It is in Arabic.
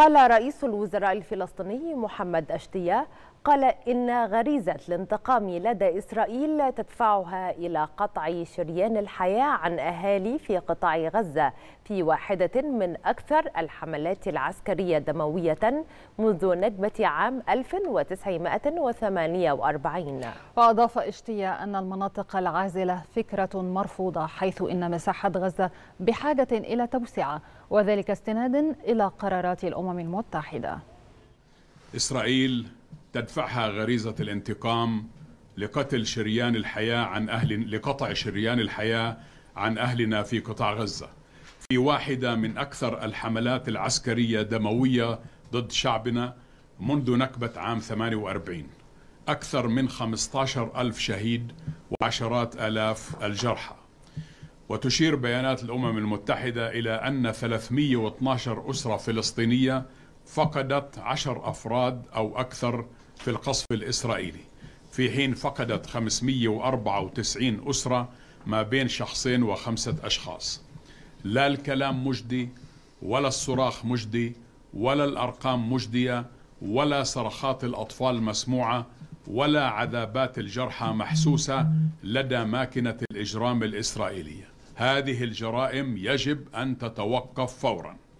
قال رئيس الوزراء الفلسطيني محمد أشتيا قال إن غريزة الانتقام لدى إسرائيل تدفعها إلى قطع شريان الحياة عن أهالي في قطاع غزة في واحدة من أكثر الحملات العسكرية دموية منذ نجمة عام 1948 وأضاف اشتيا أن المناطق العازلة فكرة مرفوضة حيث إن مساحة غزة بحاجة إلى توسعة وذلك استنادا إلى قرارات الأمم المتحدة إسرائيل تدفعها غريزة الانتقام لقتل شريان الحياة عن أهل لقطع شريان الحياة عن أهلنا في قطاع غزة في واحدة من أكثر الحملات العسكرية دموية ضد شعبنا منذ نكبة عام 48 أكثر من 15 ألف شهيد وعشرات آلاف الجرحى وتشير بيانات الأمم المتحدة إلى أن 312 أسرة فلسطينية فقدت 10 أفراد أو أكثر في القصف الإسرائيلي في حين فقدت 594 أسرة ما بين شخصين وخمسة أشخاص لا الكلام مجدي ولا الصراخ مجدي ولا الأرقام مجدية ولا صرخات الأطفال مسموعة ولا عذابات الجرحى محسوسة لدى ماكنة الإجرام الإسرائيلية هذه الجرائم يجب أن تتوقف فوراً